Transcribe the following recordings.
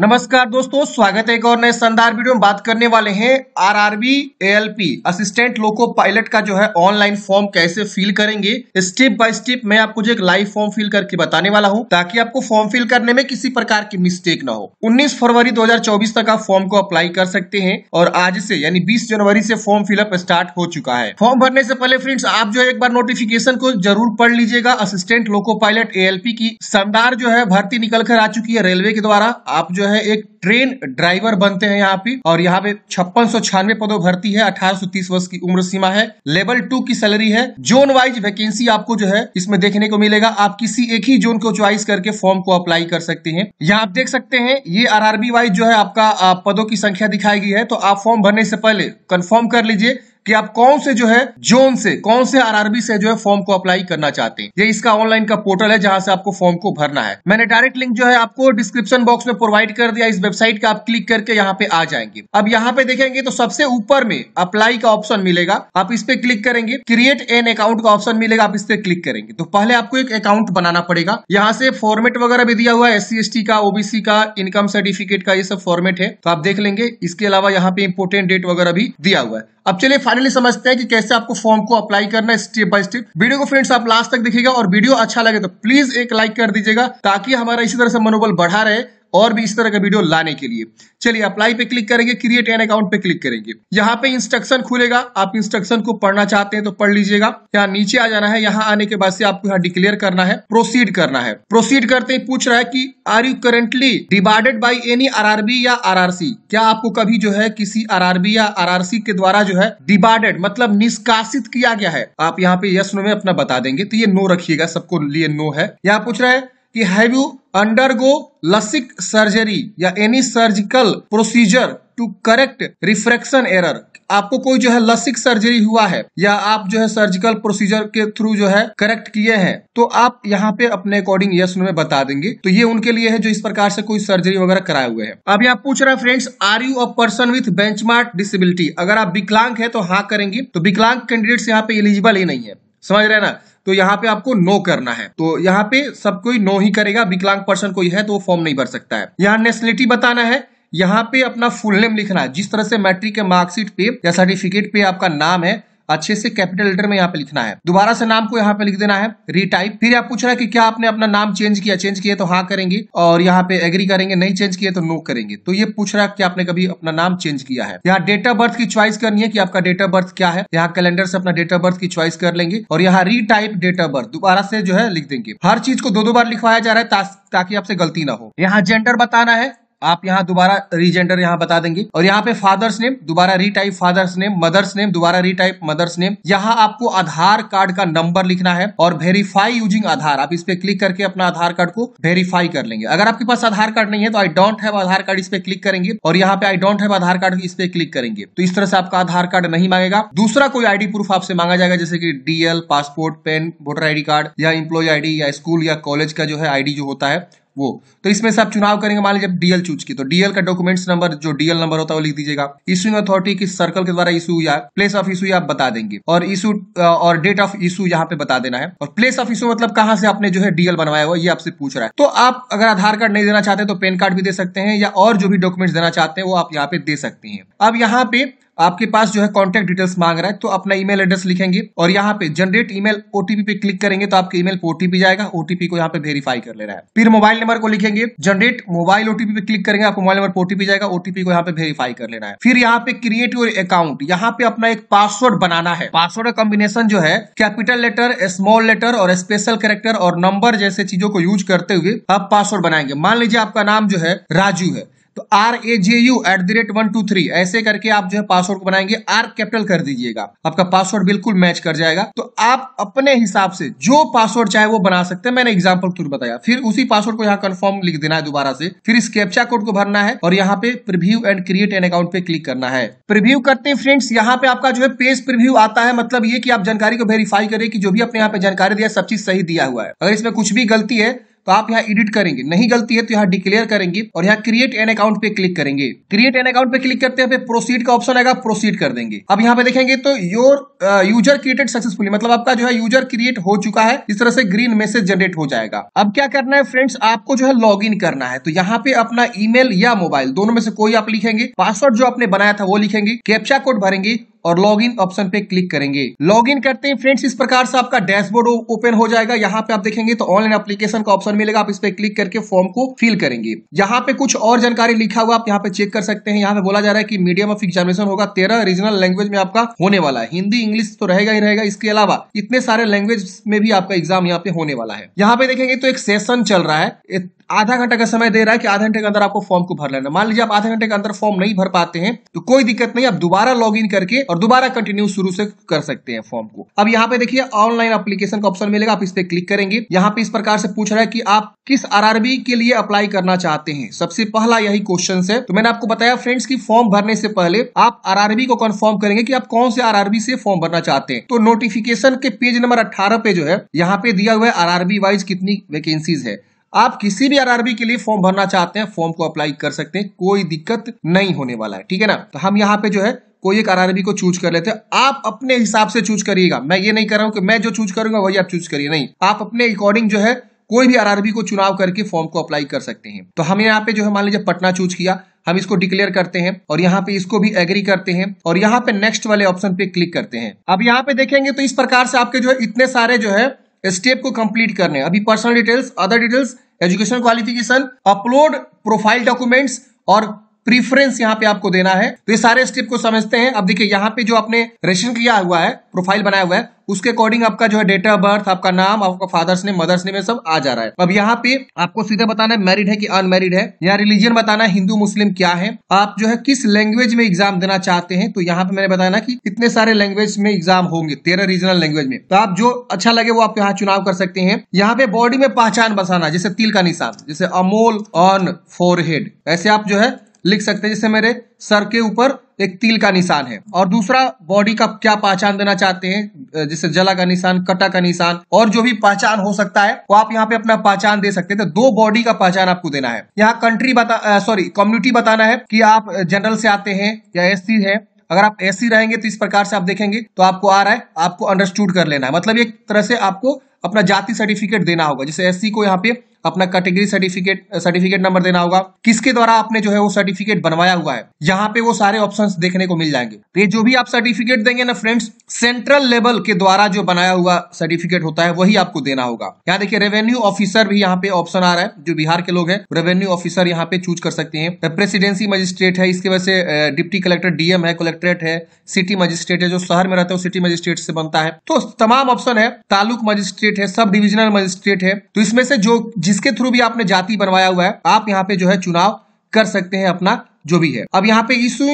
नमस्कार दोस्तों स्वागत है एक और नए शानदार वीडियो में बात करने वाले हैं RRB ALP assistant loco pilot का जो है ऑनलाइन फॉर्म कैसे फिल करेंगे स्टेप बाय स्टेप मैं आपको जो एक लाइव फॉर्म फिल करके बताने वाला हूं ताकि आपको फॉर्म फिल करने में किसी प्रकार की मिस्टेक ना हो 19 फरवरी 2024 तक आप फॉर्म को अप्लाई कर सकते हैं और आज से यानी बीस जनवरी से फॉर्म फिलअप स्टार्ट हो चुका है फॉर्म भरने से पहले फ्रेंड्स आप जो है एक बार नोटिफिकेशन को जरूर पढ़ लीजिएगा असिस्टेंट लोको पायलट एएलपी की शानदार जो है भर्ती निकल कर आ चुकी है रेलवे के द्वारा आप जो जो है एक ट्रेन ड्राइवर बनते हैं यहाँ पे और यहाँ पे छप्पन सौ छियानवे पदों भर्ती है अठारह तीस वर्ष की उम्र सीमा है लेवल टू की सैलरी है जोन वाइज वैकेंसी आपको जो है इसमें देखने को मिलेगा आप किसी एक ही जोन को च्वाइस करके फॉर्म को अप्लाई कर सकते हैं यहाँ आप देख सकते हैं ये आर वाइज जो है आपका पदों की संख्या दिखाई गई है तो आप फॉर्म भरने से पहले कन्फर्म कर लीजिए कि आप कौन से जो है जोन से कौन से आरआरबी से जो है फॉर्म को अप्लाई करना चाहते हैं ये इसका ऑनलाइन का पोर्टल है जहां से आपको फॉर्म को भरना है मैंने डायरेक्ट लिंक जो है आपको डिस्क्रिप्शन बॉक्स में प्रोवाइड कर दिया इस वेबसाइट का आप क्लिक करके यहाँ पे आ जाएंगे अब यहाँ पे देखेंगे तो सबसे ऊपर में अप्लाई का ऑप्शन मिलेगा आप इस पे क्लिक करेंगे क्रिएट एन अकाउंट का ऑप्शन मिलेगा आप इस पे क्लिक करेंगे तो पहले आपको एक अकाउंट बनाना पड़ेगा यहाँ से फॉर्मेट वगैरह भी दिया हुआ है एस सी का ओबीसी का इनकम सर्टिफिकेट का ये सब फॉर्मेट है तो आप देख लेंगे इसके अलावा यहाँ पे इंपोर्टेंट डेट वगैरह भी दिया हुआ है अब चलिए फाइनली समझते हैं कि कैसे आपको फॉर्म को अप्लाई करना है स्टेप बाय स्टेप वीडियो को फ्रेंड्स आप लास्ट तक देखिएगा और वीडियो अच्छा लगे तो प्लीज एक लाइक कर दीजिएगा ताकि हमारा इसी तरह से मनोबल बढ़ा रहे और भी इस तरह का वीडियो लाने के लिए चलिए अप्लाई पे क्लिक करेंगे क्रिएट एन अकाउंट पे क्लिक करेंगे यहाँ पे इंस्ट्रक्शन खुलेगा आप इंस्ट्रक्शन को पढ़ना चाहते हैं तो पढ़ लीजिएगा यहाँ नीचे आ जाना है यहाँ आने के बाद से आपको यहाँ डिक्लेयर करना है प्रोसीड करना है प्रोसीड करते ही पूछ रहा है की are you currently divided by any R या आर क्या आपको कभी जो है किसी आर या आर के द्वारा जो है डिवाइडेड मतलब निष्कासित किया गया है आप यहाँ पे यस नो में अपना बता देंगे तो ये नो रखिएगा सबको लिए नो है यहाँ पूछ रहा है कि have you undergo LASIK surgery या any surgical procedure to correct refraction error आपको कोई जो है लसिक सर्जरी हुआ है या आप जो है सर्जिकल प्रोसीजर के थ्रू जो है करेक्ट किए हैं तो आप यहाँ पे अपने अकॉर्डिंग यस में बता देंगे तो ये उनके लिए है जो इस प्रकार से कोई सर्जरी वगैरह कराए हुए हैं अब यहाँ पूछ रहा है friends are you a person with mark disability अगर आप विकलांग है तो हाँ करेंगे तो विकलांग कैंडिडेट्स यहाँ पे एलिजिबल ही नहीं है समझ रहे ना तो यहाँ पे आपको नो करना है तो यहाँ पे सब कोई नो ही करेगा विकलांग पर्सन कोई है तो वो फॉर्म नहीं भर सकता है यहाँ नेशनलिटी बताना है यहाँ पे अपना फुल नेम लिखना है जिस तरह से मैट्रिक के मार्कशीट पे या सर्टिफिकेट पे आपका नाम है अच्छे से कैपिटल लेटर में यहाँ पे लिखना है दोबारा से नाम को यहाँ पे लिख देना है रीटाइप फिर आप पूछ रहा है कि क्या आपने अपना नाम चेंज किया चेंज किया तो हाँ करेंगे और यहाँ पे एग्री करेंगे नहीं चेंज किया तो नो करेंगे तो ये पूछ रहा है कि आपने कभी अपना नाम चेंज किया है यहाँ डेट ऑफ बर्थ की चॉइस करनी है की आपका डेट ऑफ बर्थ क्या है यहाँ कैलेंडर से अपना डेट ऑफ बर्थ की चॉइस कर लेंगे और यहाँ रीटाइप डेट ऑफ बर्थ दोबारा से जो है लिख देंगे हर चीज को दो दो बार लिखवाया जा रहा है ताकि आपसे गलती ना हो यहाँ जेंडर बताना है आप यहाँ दोबारा रीजेंडर यहाँ बता देंगे और यहाँ पे फादर्स नेम दोबारा retype father's name mother's name दोबारा रीटाइप मदर्स नेम यहाँ आपको आधार कार्ड का नंबर लिखना है और वेरीफाई यूजिंग आधार आप इस पे क्लिक करके अपना आधार कार्ड को वेरीफाई कर लेंगे अगर आपके पास आधार कार्ड नहीं है तो I don't have Aadhaar card इस पे क्लिक करेंगे और यहाँ पे I don't have Aadhaar card इस पे क्लिक करेंगे तो इस तरह से आपका आधार कार्ड नहीं मांगेगा दूसरा कोई आईडी प्रूफ आपसे मांगा जाएगा जैसे कि DL passport PAN voter ID card या इम्प्लॉय आईडी या स्कूल या कॉलेज का जो है आईडी जो होता है वो तो इसमें से आप चुनाव करेंगे मान लीजिए डीएल चूज की तो डीएल का डॉक्यूमेंट्स नंबर जो डीएल नंबर होता है वो लिख दीजिएगा इशूइंग अथॉरिटी किस सर्कल के द्वारा इशू या प्लेस ऑफ इशू आप बता देंगे और इशू और डेट ऑफ इशू यहाँ पे बता देना है और प्लेस ऑफ इशू मतलब कहाँ से आपने जो है डीएल बनवाया हुआ ये आपसे पूछ रहा है तो आप अगर आधार कार्ड नहीं देना चाहते तो पेन कार्ड भी दे सकते हैं या और जो भी डॉक्यूमेंट्स देना चाहते हैं वो आप यहाँ पे दे सकते हैं अब यहाँ पे आपके पास जो है कॉन्टेक्ट डिटेल्स मांग रहा है तो अपना ईमेल एड्रेस लिखेंगे और यहाँ पे जनरेट ईमेल ओटीपी पे क्लिक करेंगे तो आपके ईमेल पे ओटीपी जाएगा ओटीपी को यहाँ पे वेरीफाई कर ले रहा है फिर मोबाइल नंबर को लिखेंगे जनरेट मोबाइल ओटीपी पे क्लिक करेंगे आपको मोबाइल नंबर ओटीपी जाएगा ओटीपी को यहाँ पे वेरीफाई कर लेना है फिर यहाँ पे क्रिएट योर अकाउंट यहाँ पे अपना एक पासवर्ड बनाना है पासवर्ड का कॉम्बिनेशन जो है कैपिटल लेटर स्मॉल लेटर और स्पेशल कैरेक्टर और नंबर जैसे चीजों को यूज करते हुए आप पासवर्ड बनाएंगे मान लीजिए आपका नाम जो है राजू है तो R A J U at the rate one two three ऐसे करके आप जो है पासवर्ड को बनाएंगे आर कैपिटल कर दीजिएगा आपका पासवर्ड बिल्कुल मैच कर जाएगा तो आप अपने हिसाब से जो पासवर्ड चाहे वो बना सकते हैं मैंने एग्जाम्पल थ्रू बताया फिर उसी पासवर्ड को यहाँ कन्फर्म लिख देना है दोबारा से फिर इस कैप्चा कोड को भरना है और यहाँ पे preview and create an account पे क्लिक करना है प्रिव्यू करते हैं फ्रेंड्स यहाँ पे आपका जो है पेज प्रिव्यू आता है मतलब ये की आप जानकारी को वेरीफाई करें कि जो भी अपने यहाँ पे जानकारी दिया सब चीज सही दिया हुआ है अगर इसमें कुछ भी गलती है तो आप यहाँ एडिट करेंगे नहीं गलती है तो यहाँ डिक्लेयर करेंगे और यहाँ क्रिएट एन अकाउंट पे क्लिक करेंगे क्रिएट एन अकाउंट पे क्लिक करते हैं प्रोसीड का ऑप्शन आएगा प्रोसीड कर देंगे अब यहाँ पे देखेंगे तो योर यूजर क्रिएटेड सक्सेसफुली मतलब आपका जो है यूजर क्रिएट हो चुका है इस तरह से ग्रीन मैसेज जनरेट हो जाएगा अब क्या करना है फ्रेंड्स आपको जो है लॉग करना है तो यहाँ पे अपना ईमेल या मोबाइल दोनों में से कोई आप लिखेंगे पासवर्ड जो आपने बनाया था वो लिखेंगे कैप्चा कोड भरेंगे और लॉग इन ऑप्शन पे क्लिक करेंगे लॉग इन करते हैं फ्रेंड्स इस प्रकार से आपका डैशबोर्ड ओपन हो जाएगा यहाँ पे आप देखेंगे तो ऑनलाइन एप्लीकेशन का ऑप्शन मिलेगा आप इस पे क्लिक करके फॉर्म को फिल करेंगे यहाँ पे कुछ और जानकारी लिखा हुआ आप यहाँ पे चेक कर सकते हैं यहाँ पे बोला जा रहा है की मीडियम ऑफ एग्जामिनेशन होगा तेरह रीजनल लैंग्वेज में आपका होने वाला है हिंदी इंग्लिश तो रहेगा ही रहेगा इसके अलावा इतने सारे लैंग्वेज में भी आपका एग्जाम यहाँ पे होने वाला है यहाँ पे देखेंगे तो एक सेशन चल रहा है आधा घंटा का समय दे रहा है कि आधा घंटे के अंदर आपको फॉर्म को भर लेना मान लीजिए आप आधा घंटे के अंदर फॉर्म नहीं भर पाते हैं तो कोई दिक्कत नहीं आप दोबारा लॉग इन करके और दोबारा कंटिन्यू शुरू से कर सकते हैं फॉर्म को अब यहाँ पे देखिए ऑनलाइन अप्लीकेशन का ऑप्शन मिलेगा आप इस पर क्लिक करेंगे यहाँ पे इस प्रकार से पूछ रहा है कि आप किस आर के लिए अप्लाई करना चाहते हैं सबसे पहला यही क्वेश्चन है तो मैंने आपको बताया फ्रेंड्स की फॉर्म भरने से पहले आप आर को कन्फर्म करेंगे की आप कौन से आर से फॉर्म भरना चाहते हैं तो नोटिफिकेशन के पेज नंबर अठारह पे जो है यहाँ पे दिया हुआ है आर वाइज कितनी वैकेंसीज है आप किसी भी आरआरबी के लिए फॉर्म भरना चाहते हैं फॉर्म को अप्लाई कर सकते हैं कोई दिक्कत नहीं होने वाला है ठीक है ना तो हम यहाँ पे जो है कोई एक आरआरबी को चूज कर लेते हैं आप अपने हिसाब से चूज करिएगा मैं ये नहीं कर रहा हूं कि मैं जो चूज करूंगा वही आप चूज करिए नहीं आप अपने अकॉर्डिंग जो है कोई भी आरआरबी को चुनाव करके फॉर्म को अप्लाई कर सकते हैं तो हम यहाँ पे जो है मान लीजिए पटना चूज किया हम इसको डिक्लेयर करते हैं और यहाँ पे इसको भी एग्री करते हैं और यहाँ पे नेक्स्ट वाले ऑप्शन पे क्लिक करते हैं अब यहाँ पे देखेंगे तो इस प्रकार से आपके जो है इतने सारे जो है स्टेप को कंप्लीट करने अभी personal details other details education qualification upload profile documents और प्रीफरेंस यहाँ पे आपको देना है तो ये सारे स्टेप को समझते हैं अब देखिए यहाँ पे जो आपने रेशन किया हुआ है प्रोफाइल बनाया हुआ है उसके अकॉर्डिंग आपका जो है डेट ऑफ बर्थ आपका नाम आपका फादर्स ने मदर्स ने सब आ जा रहा है अब यहाँ पे आपको सीधे बताना है मैरिड है कि अनमेरिड है या रिलीजन बताना है हिंदू मुस्लिम क्या है आप जो है किस लैंग्वेज में एग्जाम देना चाहते हैं तो यहाँ पे मैंने बताया कि इतने सारे लैंग्वेज में एग्जाम होंगे तेरह रीजनल लैंग्वेज में तो आप जो अच्छा लगे वो आप यहाँ चुनाव कर सकते हैं यहाँ पे बॉडी में पहचान बसाना जैसे तिल का निशान जैसे अमोल ऑन फोरहेड ऐसे आप जो है लिख सकते हैं जैसे मेरे सर के ऊपर एक तिल का निशान है और दूसरा बॉडी का क्या पहचान देना चाहते हैं जैसे जला का निशान कटा का निशान और जो भी पहचान हो सकता है वो आप यहाँ पे अपना पहचान दे सकते हैं तो दो बॉडी का पहचान आपको देना है यहाँ कंट्री बता सॉरी कम्युनिटी बताना है कि आप जनरल से आते हैं या एस है अगर आप एस रहेंगे तो इस प्रकार से आप देखेंगे तो आपको आ रहा है आपको अंडरस्टूड कर लेना है मतलब एक तरह से आपको अपना जाति सर्टिफिकेट देना होगा जैसे एस को यहाँ पे अपना कैटेगरी सर्टिफिकेट सर्टिफिकेट नंबर देना होगा किसके द्वारा आपने जो है वो सर्टिफिकेट बनवाया हुआ है यहाँ पे वो सारे ऑप्शन देखने को मिल जाएंगे तो ये जो भी आप सर्टिफिकेट देंगे ना फ्रेंड्स सेंट्रल लेवल के द्वारा जो बनाया हुआ सर्टिफिकेट होता है वही आपको देना होगा यहाँ देखिए रेवेन्यू ऑफिसर भी यहाँ पे ऑप्शन आ रहा है जो बिहार के लोग हैं रेवेन्यू ऑफिसर यहाँ पे चूज कर सकते हैं प्रेसिडेंसी मजिस्ट्रेट है इसके वजह से डिप्टी कलेक्टर डीएम है कलेक्ट्रेट है सिटी मजिस्ट्रेट है जो शहर में रहते हैं सिटी मजिस्ट्रेट से बनता है तो तमाम ऑप्शन है तालुक मजिस्ट्रेट है सब डिविजनल मजिस्ट्रेट है तो इसमें से जो जिसके थ्रू भी आपने जाति बनवाया हुआ है आप यहाँ पे जो है चुनाव कर सकते हैं अपना जो भी है अब यहाँ पे इशू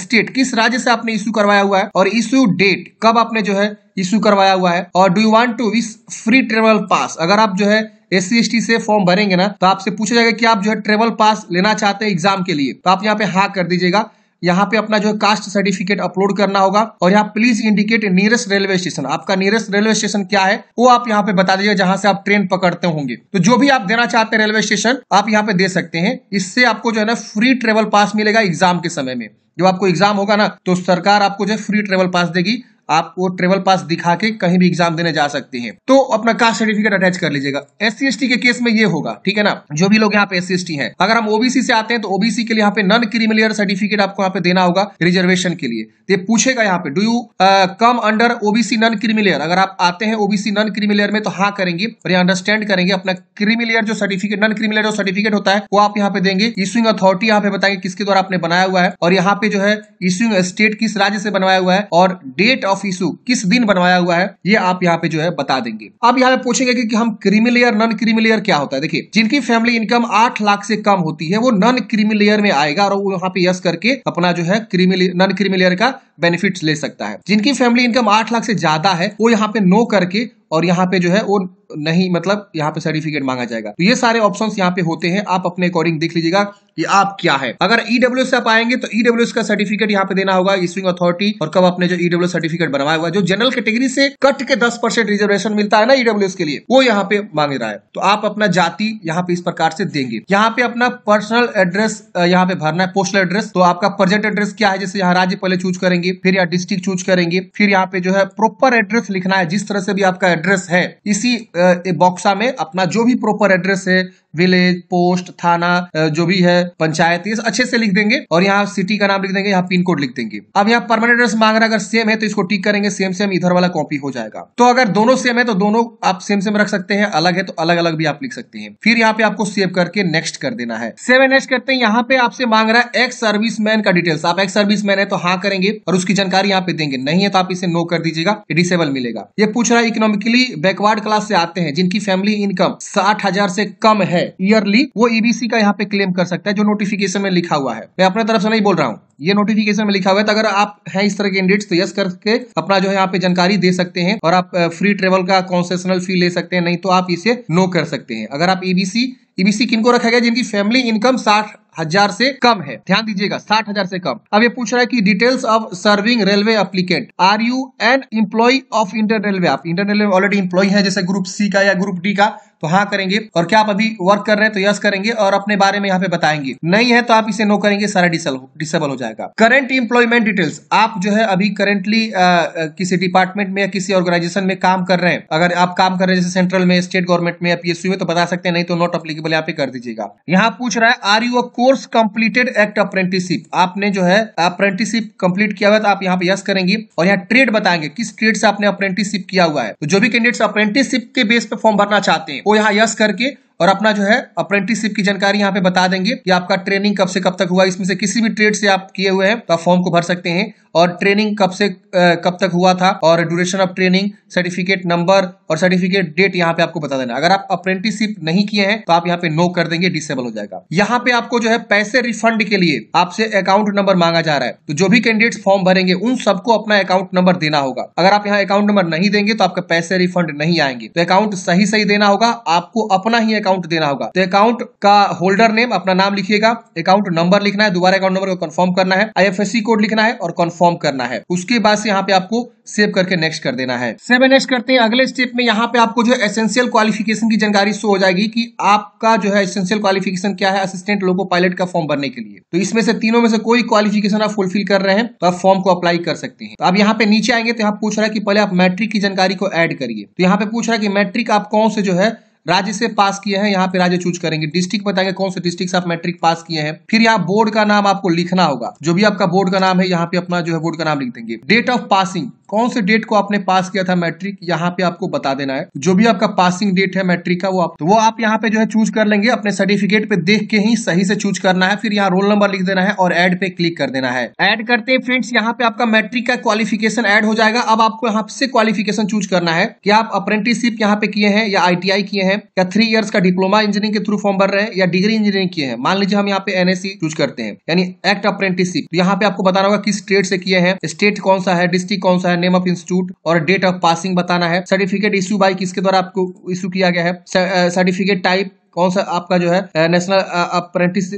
स्टेट किस राज्य से आपने इशू करवाया हुआ है और इशू डेट कब आपने जो है इशू करवाया हुआ है और do you want to wish free travel pass अगर आप जो है एस सी से फॉर्म भरेंगे ना तो आपसे पूछा जाएगा कि आप जो है ट्रेवल पास लेना चाहते हैं एग्जाम के लिए तो आप यहाँ पे हाँ कर दीजिएगा यहाँ पे अपना जो कास्ट सर्टिफिकेट अपलोड करना होगा और यहाँ please indicate nearest railway station आपका नियरेस्ट रेलवे स्टेशन क्या है वो आप यहाँ पे बता दीजिए जहां से आप ट्रेन पकड़ते होंगे तो जो भी आप देना चाहते हैं रेलवे स्टेशन आप यहाँ पे दे सकते हैं इससे आपको जो है ना फ्री ट्रेवल पास मिलेगा एग्जाम के समय में जब आपको एग्जाम होगा ना तो सरकार आपको जो है फ्री ट्रेवल पास देगी आप वो ट्रेवल पास दिखा के कहीं भी एग्जाम देने जा सकते हैं तो अपना कास्ट सर्टिफिकेट अटैच कर लीजिएगा एस सी के केस में ये होगा ठीक है ना जो भी लोग यहाँ पे एस सी हैं अगर हम ओबीसी से आते हैं तो ओबीसी के लिए यहाँ पे नॉन क्रिमिलियर सर्टिफिकेट आपको यहाँ पे देना होगा रिजर्वेशन के लिए तो ये पूछेगा यहाँ पे do you come under OBC non creamy layer अगर आप आते हैं ओबीसी नॉन क्रिमिलियर में तो हाँ करेंगे और यहाँ अंडरस्टैंड करेंगे अपना क्रिमिलियर जो सर्टिफिकेट नॉन क्रिमिलियर जो सर्टिफिकेट होता है वो आप यहाँ पे देंगे इशूंग अथॉरिटी यहाँ पे बताएंगे किसके द्वारा आपने बनाया हुआ है और यहाँ पे जो है इशूंग स्टेट किस राज्य से बनवाया हुआ है और डेट ऑफ ऑफ इशू किस दिन बनवाया हुआ है ये आप यहाँ पे जो है बता देंगे अब यहाँ पे पूछेंगे कि, कि हम क्रिमिलेयर नॉन क्रिमिलेयर क्या होता है देखिए जिनकी फैमिली इनकम आठ लाख से कम होती है वो नॉन क्रिमिलेयर में आएगा और वो यहाँ पे यस करके अपना जो है नॉन क्रिमिलेयर का बेनिफिट ले सकता है जिनकी फैमिली इनकम आठ लाख से ज्यादा है वो यहाँ पे नो करके और यहाँ पे जो है वो नहीं मतलब यहाँ पे सर्टिफिकेट मांगा जाएगा तो ये सारे ऑप्शन यहाँ पे होते हैं आप अपने अकॉर्डिंग देख लीजिएगा कि आप क्या है अगर ईडब्ल्यू e से आप आएंगे तो ईडब्ल्यू e का सर्टिफिकेट यहाँ पे देना होगा इशूंग अथॉरिटी और कब अपने जो ईडब्ल्यू e सर्टिफिकेट बनवाया हुआ जो जनरल कैटेगरी से कट के दस परसेंट रिजर्वेशन मिलता है ना ईडब्ल्यू के लिए वो यहाँ पे मांग रहा है तो आप अपना जाति यहाँ पे इस प्रकार से देंगे यहाँ पे अपना पर्सनल एड्रेस यहाँ पे भरना है पोस्टल एड्रेस तो आपका प्रेजेंट एड्रेस क्या है जैसे यहाँ राज्य पहले चूज करेंगे फिर यहाँ डिस्ट्रिक्ट चूज करेंगे फिर यहाँ पे जो है प्रॉपर एड्रेस लिखना है जिस तरह से भी आपका एड्रेस है इसी बॉक्सा में अपना जो भी प्रॉपर एड्रेस है विलेज पोस्ट थाना जो भी है पंचायत ये अच्छे से लिख देंगे और यहाँ सिटी का नाम लिख देंगे यहाँ पिन कोड लिख देंगे अब यहाँ परमानेंट एड्रेस मांग रहा है अगर सेम है तो इसको टिक करेंगे सेम सेम इधर वाला कॉपी हो जाएगा तो अगर दोनों सेम है तो दोनों आप सेम सेम रख सकते हैं अलग है तो अलग अलग भी आप लिख सकते हैं फिर यहाँ पे आपको सेव करके नेक्स्ट कर देना है सेव एंड नेक्स्ट करते हैं यहाँ पे आपसे मांग रहा है एक्स सर्विस मैन का डिटेल्स आप एक्स सर्विस मैन है तो हाँ करेंगे और उसकी जानकारी यहाँ पे देंगे नहीं है तो आप इसे नो कर दीजिएगा डिसेबल मिलेगा ये पूछ रहा है इकोनॉमिकली बैकवर्ड क्लास से आते हैं जिनकी फैमिली इनकम साठ हजार से कम है ईयरली वो ईबीसी e का यहाँ पे क्लेम कर सकता है जो नोटिफिकेशन में लिखा हुआ है मैं अपने तरफ से नहीं बोल रहा हूँ ये नोटिफिकेशन में लिखा हुआ है तो अगर आप हैं इस तरह के इंडिट्स तो यस करके अपना जो है यहाँ पे जानकारी दे सकते हैं और आप फ्री ट्रेवल का कॉन्सेशनल फी ले सकते हैं नहीं तो आप इसे नो कर सकते हैं अगर आप ईबीसी e ईबीसी e किनको रखा गया जिनकी फैमिली इनकम साठ हजार से कम है ध्यान दीजिएगा साठ हजार से कम अब ये पूछ रहा है कि details of serving railway applicant are you an employee of Indian railway आप इंडियन रेलवे ऑलरेडी इम्प्लॉय है जैसे ग्रुप सी का या ग्रुप डी का तो हाँ करेंगे और क्या आप अभी वर्क कर रहे हैं तो यस करेंगे और अपने बारे में यहाँ पे बताएंगे नहीं है तो आप इसे नो करेंगे सारा डिसेबल हो जाएगा जाएगा करंट इंप्लॉयमेंट डिटेल्स आप जो है अभी करंटली किसी डिपार्टमेंट में या किसी ऑर्गेनाइजेशन में काम कर रहे हैं अगर आप काम कर रहे हैं जैसे सेंट्रल में स्टेट गवर्नमेंट में या पीएसयू में तो बता सकते हैं नहीं तो नॉट अप्लीकेबल यहाँ पे कर दीजिएगा यहाँ पूछ रहा है are you course completed act apprenticeship आपने जो है अप्रेंटिसिप कंप्लीट किया हुआ तो आप यहाँ पे यस करेंगे और यहाँ ट्रेड बताएंगे किस ट्रेड से आपने अप्रेंटिसिप किया हुआ है तो जो भी कैंडिडेट्स अप्रेंटिसिप के बेस पे फॉर्म भरना चाहते हैं वो यहाँ यस करके और अपना जो है अप्रेंटिसशिप की जानकारी यहाँ पे बता देंगे कि आपका ट्रेनिंग कब से कब तक हुआ इसमें से किसी भी ट्रेड से आप किए हुए हैं तो आप फॉर्म को भर सकते हैं और ट्रेनिंग कब से कब तक हुआ था और duration of training certificate number और सर्टिफिकेट डेट यहाँ पे आपको बता देना अगर आप अप्रेंटिसशिप नहीं किए हैं तो आप यहाँ पे नो कर देंगे डिसेबल हो जाएगा यहाँ पे आपको जो है पैसे रिफंड के लिए आपसे अकाउंट नंबर मांगा जा रहा है तो जो भी कैंडिडेट फॉर्म भरेंगे उन सबको अपना अकाउंट नंबर देना होगा अगर आप यहाँ अकाउंट नंबर नहीं देंगे तो आपका पैसे रिफंड नहीं आएंगे तो अकाउंट सही सही देना होगा आपको अपना ही अकाउंट अकाउंट देना होगा तो अकाउंट का होल्डर नेम अपना नाम लिखिएगा अकाउंट नंबर लिखना है दोबारा अकाउंट नंबर को कन्फर्म करना है आई कोड लिखना है और कन्फर्म करना है उसके बाद से यहाँ पे आपको सेव करके नेक्स्ट कर देना है सेव नेक्स्ट करते हैं अगले स्टेप में यहाँ पे आपको जो है एसेंशियल क्वालिफिकेशन की जानकारी शो हो जाएगी कि आपका जो है एसेंशियल क्वालिफिकेशन क्या है असिस्टेंट लोको पायलट का फॉर्म भरने के लिए तो इसमें से तीनों में से कोई क्वालिफिकेशन आप फुलफिल कर रहे हैं तो आप फॉर्म को अप्लाई कर सकते हैं तो आप यहाँ पे नीचे आएंगे तो यहाँ पूछ रहा है कि पहले आप मैट्रिक की जानकारी को एड करिए तो यहाँ पे पूछ रहा है कि मैट्रिक आप कौन से जो है राज्य से पास किए हैं यहाँ पे राज्य चूज करेंगे डिस्ट्रिक्ट बताएंगे कौन से डिस्ट्रिक्ट आप मैट्रिक पास किए हैं फिर यहाँ बोर्ड का नाम आपको लिखना होगा जो भी आपका बोर्ड का नाम है यहाँ पे अपना जो है बोर्ड का नाम लिख देंगे डेट ऑफ पासिंग कौन से डेट को आपने पास किया था मैट्रिक यहाँ पे आपको बता देना है जो भी आपका पासिंग डेट है मैट्रिक का वो आप तो वो आप यहाँ पे जो है चूज कर लेंगे अपने सर्टिफिकेट पे देख के ही सही से चूज करना है फिर यहाँ रोल नंबर लिख देना है और एड पे क्लिक कर देना है एड करते हैं फ्रेंड्स यहाँ पे आपका मैट्रिक का क्वालिफिकेशन एड हो जाएगा अब आपको यहाँ से क्वालिफिकेशन चूज करना है कि आप अप्रेंटिसशिप यहाँ पे किए हैं या आई किए हैं हैं या थ्री इयर्स का डिप्लोमा इंजीनियरिंग के थ्रू फॉर्म भर रहे हैं या डिग्री इंजीनियरिंग किए हैं मान लीजिए हम यहाँ पे एनएससी चूज करते हैं यानी एक्ट अप्रेंटिसशिप तो यहाँ पे आपको बताना होगा किस स्टेट से किए हैं स्टेट कौन सा है डिस्ट्रिक्ट कौन सा है नेम ऑफ इंस्टीट्यूट और डेट ऑफ पासिंग बताना है सर्टिफिकेट इश्यू बाई किसके द्वारा आपको इश्यू किया गया है सर्टिफिकेट टाइप कौन सा आपका जो है नेशनल अप्रेंटिस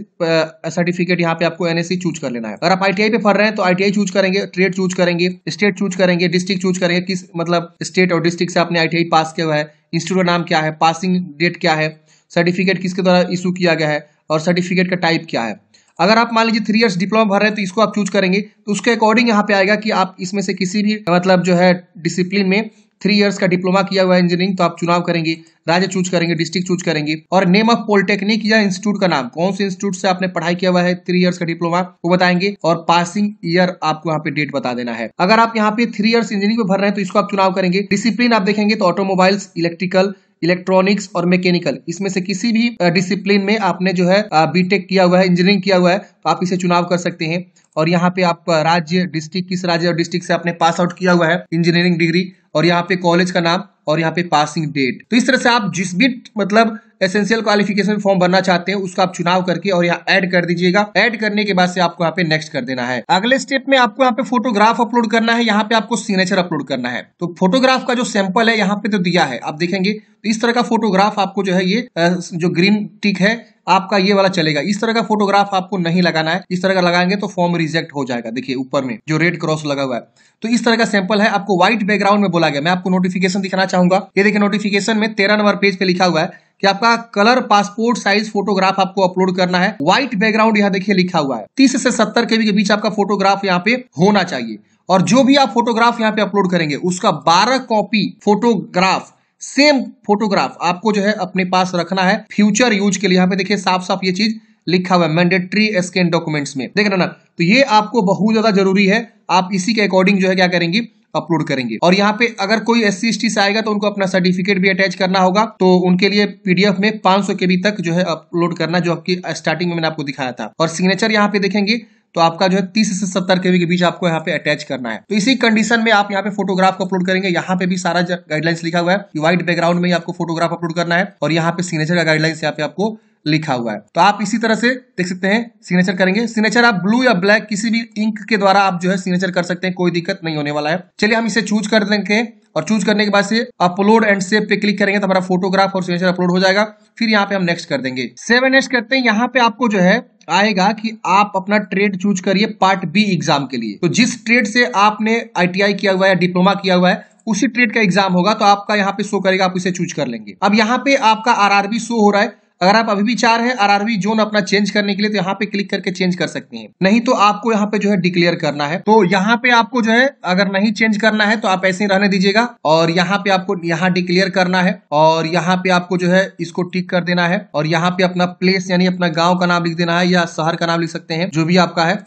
सर्टिफिकेट यहाँ पे आपको एनएससी चूज कर लेना है अगर आप आईटीआई पे पढ़ रहे हैं तो आईटीआई चूज करेंगे ट्रेड चूज करेंगे स्टेट चूज करेंगे डिस्ट्रिक्ट चूज करेंगे किस मतलब स्टेट और डिस्ट्रिक्ट से आपने आईटीआई पास किया हुआ है इंस्टीट्यूट का नाम क्या है पासिंग डेट क्या है सर्टिफिकेट किसके द्वारा इशू किया गया है और सर्टिफिकेट का टाइप क्या है अगर आप मान लीजिए थ्री इयर्स डिप्लोमा भर रहे हैं तो इसको आप चूज करेंगे तो उसके अकॉर्डिंग यहाँ पे आएगा कि आप इसमें से किसी भी मतलब जो है डिसिप्लिन में थ्री ईयर्स का डिप्लोमा किया हुआ इंजीनियरिंग तो आप चुनाव करेंगे राज्य चूज करेंगे डिस्ट्रिक्ट चूज करेंगे और नेम ऑफ पॉलिटेक्निक या इंस्टीट्यूट का नाम कौन से इंस्टीट्यूट से आपने पढ़ाई किया हुआ है थ्री इयर्स का डिप्लोमा वो बताएंगे और पासिंग ईयर आपको यहाँ पे डेट बता देना है अगर आप यहाँ पे थ्री ईयर्स इंजीनियरिंग में भर रहे हैं तो इसको आप चुनाव करेंगे डिसिप्लिन आप देखेंगे तो ऑटोमोबाइल्स इलेक्ट्रिकल इलेक्ट्रॉनिक्स और मैकेनिकल इसमें से किसी भी डिसिप्लिन में आपने जो है बीटेक किया हुआ है इंजीनियरिंग किया हुआ है तो आप इसे चुनाव कर सकते हैं और यहाँ पे आप राज्य डिस्ट्रिक्ट किस राज्य और डिस्ट्रिक्ट से आपने पास आउट किया हुआ है इंजीनियरिंग डिग्री और यहाँ पे कॉलेज का नाम और यहाँ पे पासिंग डेट तो इस तरह से आप जिस भी मतलब एसेंशियल क्वालिफिकेशन फॉर्म भरना चाहते हैं उसका आप चुनाव करके और यहाँ ऐड कर दीजिएगा ऐड करने के बाद से आपको यहाँ पे नेक्स्ट कर देना है अगले स्टेप में आपको यहाँ पे फोटोग्राफ अपलोड करना है यहाँ पे आपको सिग्नेचर अपलोड करना है तो फोटोग्राफ का जो सैंपल है यहाँ पे तो दिया है आप देखेंगे तो इस तरह का फोटोग्राफ आपको जो है ये जो ग्रीन टिक है आपका ये वाला चलेगा इस तरह का फोटोग्राफ आपको नहीं लगाना है इस तरह का लगाएंगे तो फॉर्म रिजेक्ट हो जाएगा देखिए ऊपर में जो रेड क्रॉस लगा हुआ है तो इस तरह का सैंपल है आपको व्हाइट बैकग्राउंड में बोला गया मैं आपको नोटिफिकेशन दिखाना चाहूंगा ये देखिए नोटिफिकेशन में तेरह नंबर पेज पे लिखा हुआ है कि आपका कलर पासपोर्ट साइज फोटोग्राफ आपको अपलोड करना है व्हाइट बैकग्राउंड यहाँ देखिए लिखा हुआ है तीस से सत्तर के के बीच आपका फोटोग्राफ यहाँ पे होना चाहिए और जो भी आप फोटोग्राफ यहाँ पे अपलोड करेंगे उसका बारह कॉपी फोटोग्राफ सेम फोटोग्राफ आपको जो है अपने पास रखना है फ्यूचर यूज के लिए यहाँ पे देखिए साफ साफ ये चीज लिखा हुआ है मैंडेटरी स्कैन डॉक्यूमेंट्स में देख ना तो ये आपको बहुत ज्यादा जरूरी है आप इसी के अकॉर्डिंग जो है क्या करेंगी अपलोड करेंगे और यहाँ पे अगर कोई एस सी से आएगा तो उनको अपना सर्टिफिकेट भी अटैच करना होगा तो उनके लिए पीडीएफ में 500 सौ के बी तक जो है अपलोड करना जो आपकी स्टार्टिंग में मैंने आपको दिखाया था और सिग्नेचर यहाँ पे देखेंगे तो आपका जो है तीस से सत्तर के के बीच आपको यहाँ पे अटैच करना है तो इसी कंडीशन में आप यहाँ पे फोटोग्राफ को अपलोड करेंगे यहाँ पे भी सारा गाइडलाइंस लिखा हुआ है व्हाइट बैकग्राउंड में ही आपको फोटोग्राफ अपलोड करना है और यहाँ पे सिग्नेचर का गाइडलाइंस यहाँ पे आपको लिखा हुआ है तो आप इसी तरह से देख सकते हैं सिग्नेचर करेंगे सिग्नेचर आप ब्लू या ब्लैक किसी भी इंक के द्वारा आप जो है सिग्नेचर कर सकते हैं कोई दिक्कत नहीं होने वाला है चलिए हम इसे चूज कर देंगे और चूज करने के बाद से अपलोड एंड सेव पे क्लिक करेंगे तो हमारा फोटोग्राफ और सिग्नेचर अपलोड हो जाएगा फिर यहाँ पे हम नेक्स्ट कर देंगे सेव एंड नेक्स्ट करते हैं यहाँ पे आपको जो है आएगा कि आप अपना ट्रेड चूज करिए पार्ट बी एग्जाम के लिए तो जिस ट्रेड से आपने आईटीआई किया हुआ है डिप्लोमा किया हुआ है उसी ट्रेड का एग्जाम होगा तो आपका यहाँ पे शो करेगा आप इसे चूज कर लेंगे अब यहाँ पे आपका आरआरबी शो हो रहा है अगर आप अभी भी चार है आरआरवी जोन अपना चेंज करने के लिए तो यहाँ पे क्लिक करके चेंज कर सकते हैं नहीं तो आपको यहाँ पे जो है डिक्लेयर करना है तो यहाँ पे आपको जो है अगर नहीं चेंज करना है तो आप ऐसे ही रहने दीजिएगा और यहाँ पे आपको यहाँ डिक्लेयर करना है और यहाँ पे आपको जो है इसको टिक कर देना है और यहाँ पे अपना प्लेस यानी अपना गाँव का नाम लिख देना है या शहर का नाम लिख सकते हैं जो भी आपका है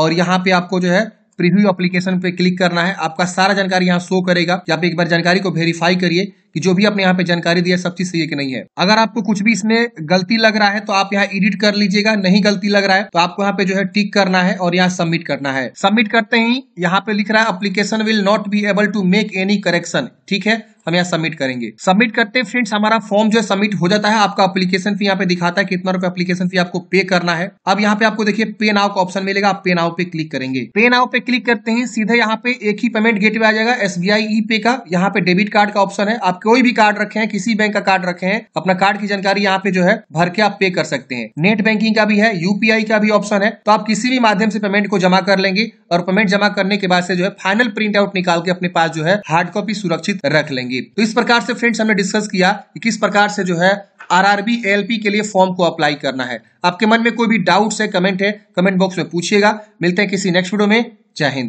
और यहाँ पे आपको जो है प्रीव्यू एप्लीकेशन पे क्लिक करना है आपका सारा जानकारी यहाँ शो करेगा यहाँ पे एक बार जानकारी को वेरीफाई करिए कि जो भी आपने यहाँ पे जानकारी दिया सब चीज सही है कि नहीं है अगर आपको कुछ भी इसमें गलती लग रहा है तो आप यहाँ एडिट कर लीजिएगा नहीं गलती लग रहा है तो आपको यहाँ पे जो है टिक करना है और यहाँ सबमिट करना है सबमिट करते ही यहाँ पे लिख रहा है application will not be able to make any correction ठीक है हम यहाँ सबमिट करेंगे सबमिट करते हैं फ्रेंड्स हमारा फॉर्म जो है सबमिट हो जाता है आपका एप्लीकेशन फी यहाँ पे दिखाता है कितना रुपए एप्लीकेशन फी आपको पे करना है अब यहाँ पे आपको देखिए पे नाउ का ऑप्शन मिलेगा आप पे नाउ पे क्लिक करेंगे पे नाउ पे क्लिक करते हैं सीधे यहाँ पे एक ही पेमेंट गेटवे आ जाएगा एस ई पे का यहाँ पे डेबिट कार्ड का ऑप्शन है आप कोई भी कार्ड रखे हैं किसी बैंक का कार्ड रखे हैं अपना कार्ड की जानकारी यहाँ पे जो है भर के आप पे कर सकते हैं नेट बैंकिंग का भी है यूपीआई का भी ऑप्शन है तो आप किसी भी माध्यम से पेमेंट को जमा कर लेंगे और पेमेंट जमा करने के बाद से जो है फाइनल प्रिंट आउट निकाल के अपने पास जो है हार्ड कॉपी सुरक्षित रख लेंगे तो इस प्रकार से फ्रेंड्स हमने डिस्कस किया कि किस प्रकार से जो है आरआरबी एएलपी के लिए फॉर्म को अप्लाई करना है आपके मन में कोई भी डाउट है कमेंट है कमेंट बॉक्स में पूछिएगा मिलते हैं किसी नेक्स्ट वीडियो में जय हिंद